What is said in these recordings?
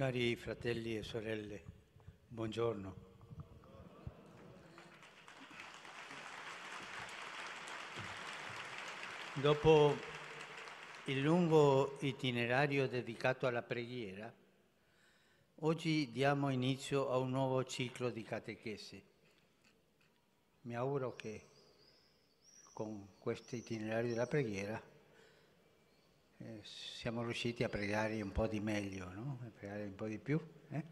Cari fratelli e sorelle, buongiorno. Dopo il lungo itinerario dedicato alla preghiera, oggi diamo inizio a un nuovo ciclo di catechesi. Mi auguro che con questo itinerario della preghiera eh, siamo riusciti a pregare un po' di meglio, no? a pregare un po' di più. Eh?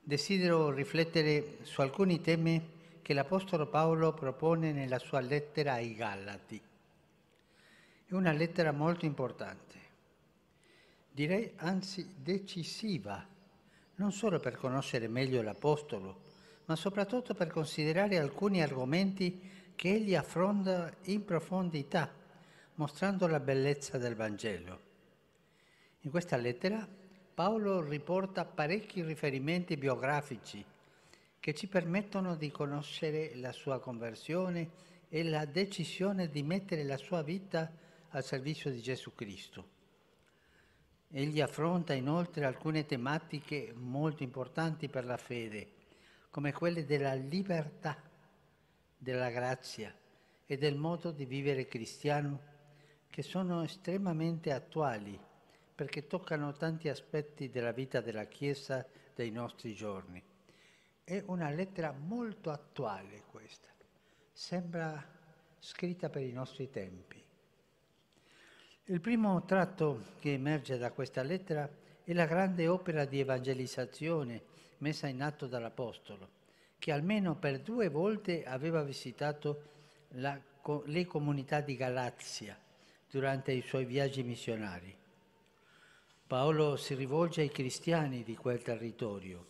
Desidero riflettere su alcuni temi che l'Apostolo Paolo propone nella sua lettera ai Gallati. È una lettera molto importante, direi anzi decisiva, non solo per conoscere meglio l'Apostolo, ma soprattutto per considerare alcuni argomenti che egli affronta in profondità mostrando la bellezza del Vangelo. In questa lettera Paolo riporta parecchi riferimenti biografici che ci permettono di conoscere la sua conversione e la decisione di mettere la sua vita al servizio di Gesù Cristo. Egli affronta inoltre alcune tematiche molto importanti per la fede, come quelle della libertà, della grazia e del modo di vivere cristiano che sono estremamente attuali perché toccano tanti aspetti della vita della Chiesa dei nostri giorni. È una lettera molto attuale questa, sembra scritta per i nostri tempi. Il primo tratto che emerge da questa lettera è la grande opera di evangelizzazione messa in atto dall'Apostolo, che almeno per due volte aveva visitato la, le comunità di Galazia durante i suoi viaggi missionari. Paolo si rivolge ai cristiani di quel territorio.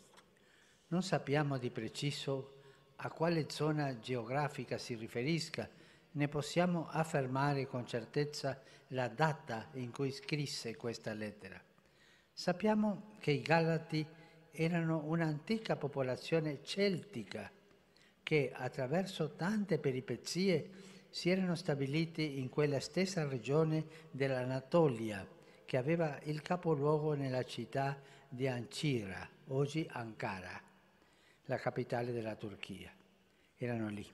Non sappiamo di preciso a quale zona geografica si riferisca, né possiamo affermare con certezza la data in cui scrisse questa lettera. Sappiamo che i Galati erano un'antica popolazione celtica che attraverso tante peripezie si erano stabiliti in quella stessa regione dell'Anatolia che aveva il capoluogo nella città di Ancira, oggi Ankara, la capitale della Turchia. Erano lì.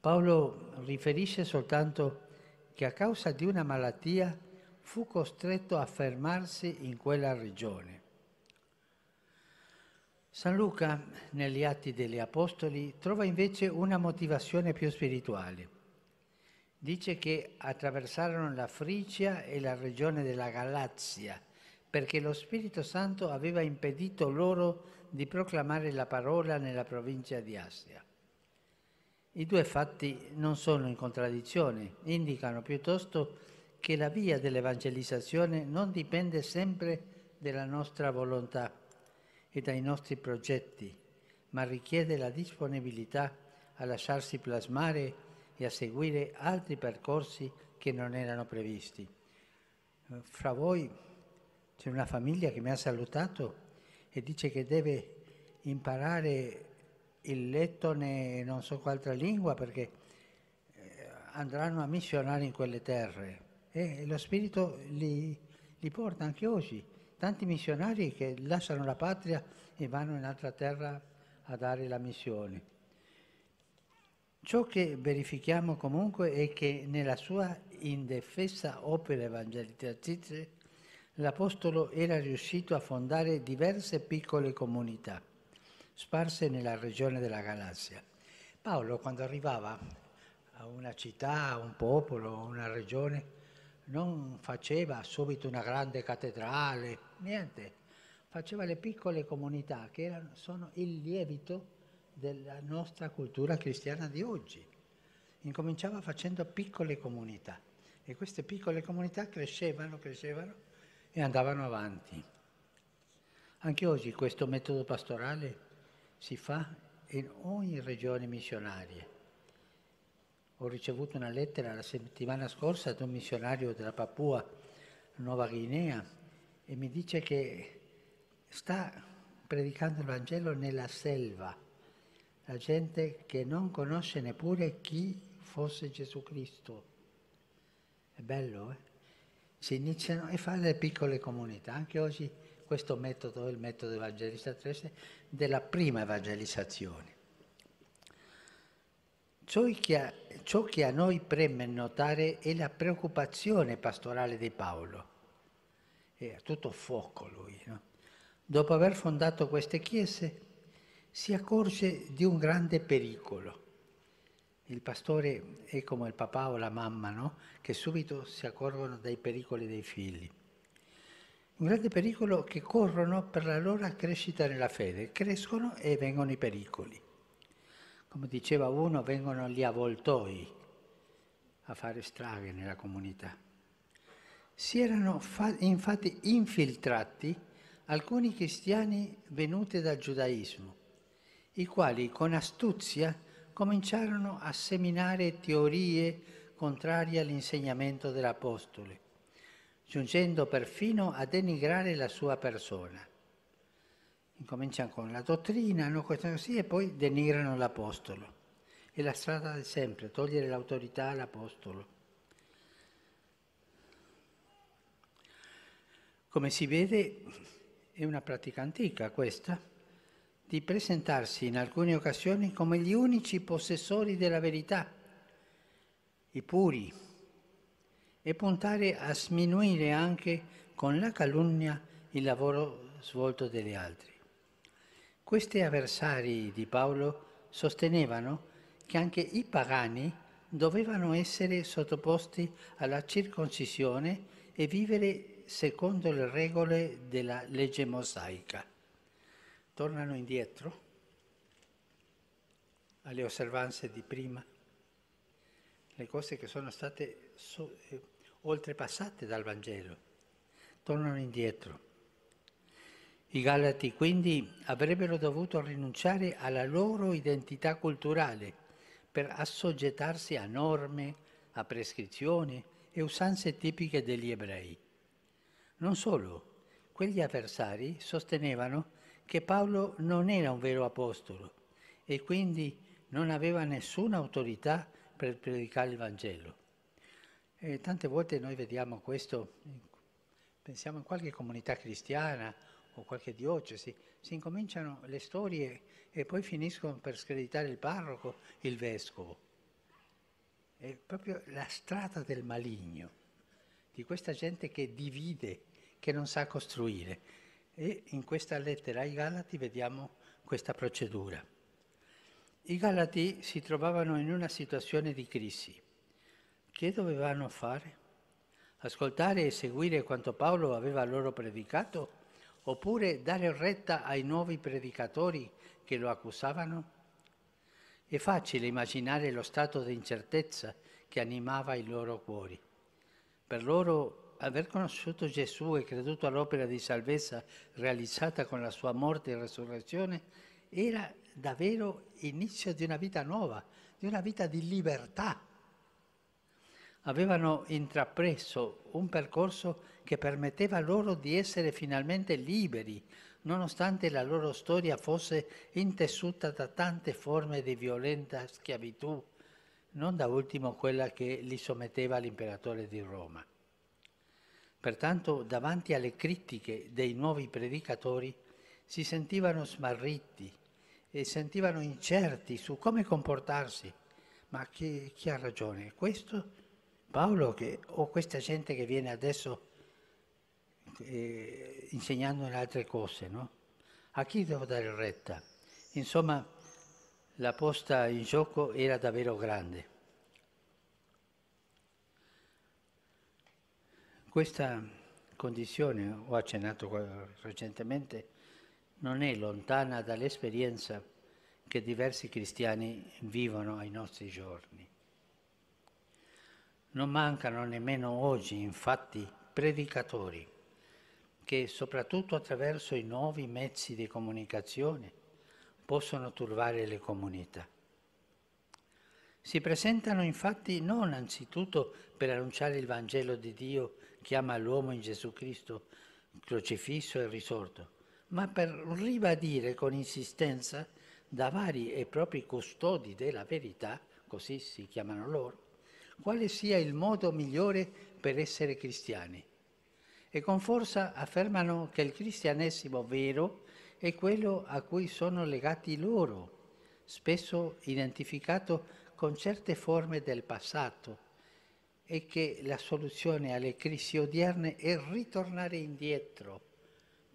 Paolo riferisce soltanto che a causa di una malattia fu costretto a fermarsi in quella regione. San Luca, negli Atti degli Apostoli, trova invece una motivazione più spirituale. Dice che attraversarono la Frigia e la regione della Galazia, perché lo Spirito Santo aveva impedito loro di proclamare la parola nella provincia di Asia. I due fatti non sono in contraddizione, indicano piuttosto che la via dell'evangelizzazione non dipende sempre dalla nostra volontà, e dai nostri progetti, ma richiede la disponibilità a lasciarsi plasmare e a seguire altri percorsi che non erano previsti. Fra voi c'è una famiglia che mi ha salutato e dice che deve imparare il lettone e non so quale altra lingua perché eh, andranno a missionare in quelle terre e lo spirito li, li porta anche oggi tanti missionari che lasciano la patria e vanno in altra terra a dare la missione. Ciò che verifichiamo comunque è che nella sua indefessa opera evangelizzatrice l'Apostolo era riuscito a fondare diverse piccole comunità sparse nella regione della galassia. Paolo quando arrivava a una città, a un popolo, a una regione, non faceva subito una grande cattedrale, niente, faceva le piccole comunità che erano, sono il lievito della nostra cultura cristiana di oggi. Incominciava facendo piccole comunità e queste piccole comunità crescevano, crescevano e andavano avanti. Anche oggi questo metodo pastorale si fa in ogni regione missionaria ho ricevuto una lettera la settimana scorsa da un missionario della Papua Nuova Guinea e mi dice che sta predicando il Vangelo nella selva, la gente che non conosce neppure chi fosse Gesù Cristo. È bello, eh? Si iniziano e fa le piccole comunità. Anche oggi questo metodo è il metodo evangelista 13 della prima evangelizzazione Ciò che, a, ciò che a noi preme notare è la preoccupazione pastorale di Paolo. È tutto fuoco lui. No? Dopo aver fondato queste chiese, si accorge di un grande pericolo. Il pastore è come il papà o la mamma, no? che subito si accorgono dai pericoli dei figli. Un grande pericolo che corrono per la loro crescita nella fede, crescono e vengono i pericoli. Come diceva uno, vengono gli avvoltoi a fare strage nella comunità. Si erano infatti infiltrati alcuni cristiani venuti dal giudaismo, i quali con astuzia cominciarono a seminare teorie contrarie all'insegnamento dell'Apostole, giungendo perfino a denigrare la sua persona cominciano con la dottrina, no, questa così, e poi denigrano l'Apostolo. È la strada di sempre, togliere l'autorità all'Apostolo. Come si vede è una pratica antica questa, di presentarsi in alcune occasioni come gli unici possessori della verità, i puri, e puntare a sminuire anche con la calunnia il lavoro svolto dagli altri. Questi avversari di Paolo sostenevano che anche i pagani dovevano essere sottoposti alla circoncisione e vivere secondo le regole della legge mosaica. Tornano indietro alle osservanze di prima, le cose che sono state so, eh, oltrepassate dal Vangelo. Tornano indietro. I Galati quindi avrebbero dovuto rinunciare alla loro identità culturale per assoggettarsi a norme, a prescrizioni e usanze tipiche degli ebrei. Non solo, quegli avversari sostenevano che Paolo non era un vero apostolo e quindi non aveva nessuna autorità per predicare il Vangelo. E tante volte noi vediamo questo, pensiamo in qualche comunità cristiana o qualche diocesi, si incominciano le storie e poi finiscono per screditare il parroco, il vescovo. È proprio la strada del maligno, di questa gente che divide, che non sa costruire. E in questa lettera ai Galati vediamo questa procedura. I Galati si trovavano in una situazione di crisi. Che dovevano fare? Ascoltare e seguire quanto Paolo aveva loro predicato oppure dare retta ai nuovi predicatori che lo accusavano? È facile immaginare lo stato di incertezza che animava i loro cuori. Per loro aver conosciuto Gesù e creduto all'opera di salvezza realizzata con la sua morte e resurrezione era davvero inizio di una vita nuova, di una vita di libertà. Avevano intrapreso un percorso che permetteva loro di essere finalmente liberi, nonostante la loro storia fosse intessuta da tante forme di violenta schiavitù, non da ultimo quella che li sommetteva l'imperatore di Roma. Pertanto, davanti alle critiche dei nuovi predicatori, si sentivano smarriti e sentivano incerti su come comportarsi. Ma chi, chi ha ragione? Questo? Paolo che, o questa gente che viene adesso eh, insegnandone altre cose, no? A chi devo dare retta? Insomma, la posta in gioco era davvero grande. Questa condizione, ho accennato recentemente, non è lontana dall'esperienza che diversi cristiani vivono ai nostri giorni. Non mancano nemmeno oggi, infatti, predicatori che soprattutto attraverso i nuovi mezzi di comunicazione possono turbare le comunità. Si presentano infatti non anzitutto per annunciare il Vangelo di Dio che ama l'uomo in Gesù Cristo crocifisso e risorto, ma per ribadire con insistenza da vari e propri custodi della verità, così si chiamano loro, quale sia il modo migliore per essere cristiani, e con forza affermano che il cristianesimo vero è quello a cui sono legati loro, spesso identificato con certe forme del passato, e che la soluzione alle crisi odierne è ritornare indietro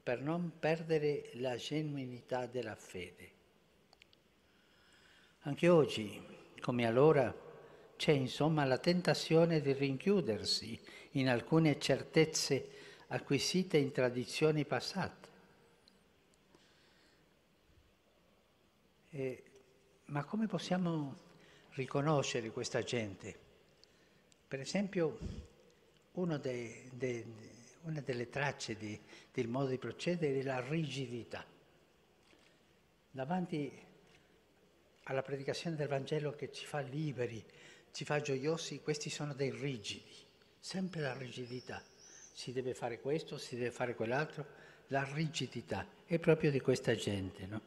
per non perdere la genuinità della fede. Anche oggi, come allora, c'è insomma la tentazione di rinchiudersi in alcune certezze acquisite in tradizioni passate. E, ma come possiamo riconoscere questa gente? Per esempio, de, de, una delle tracce di, del modo di procedere è la rigidità. Davanti alla predicazione del Vangelo che ci fa liberi, ci fa gioiosi, questi sono dei rigidi, sempre la rigidità si deve fare questo, si deve fare quell'altro, la rigidità è proprio di questa gente. No?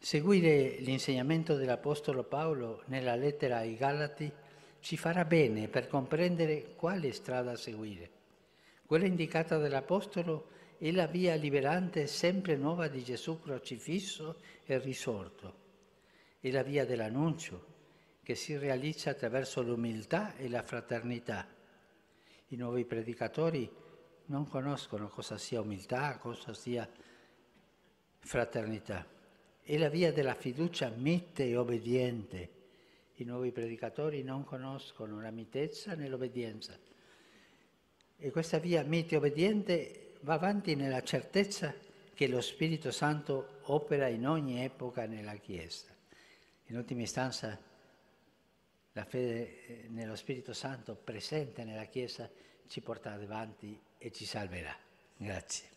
Seguire l'insegnamento dell'Apostolo Paolo nella lettera ai Galati ci farà bene per comprendere quale strada seguire. Quella indicata dall'Apostolo è la via liberante sempre nuova di Gesù crocifisso e risorto. È la via dell'annuncio che si realizza attraverso l'umiltà e la fraternità i nuovi predicatori non conoscono cosa sia umiltà, cosa sia fraternità. È la via della fiducia mite e obbediente. I nuovi predicatori non conoscono la mitezza né l'obbedienza. E questa via mite e obbediente va avanti nella certezza che lo Spirito Santo opera in ogni epoca nella Chiesa. In ultima istanza la fede eh, nello Spirito Santo presente nella Chiesa ci porterà avanti e ci salverà. Grazie.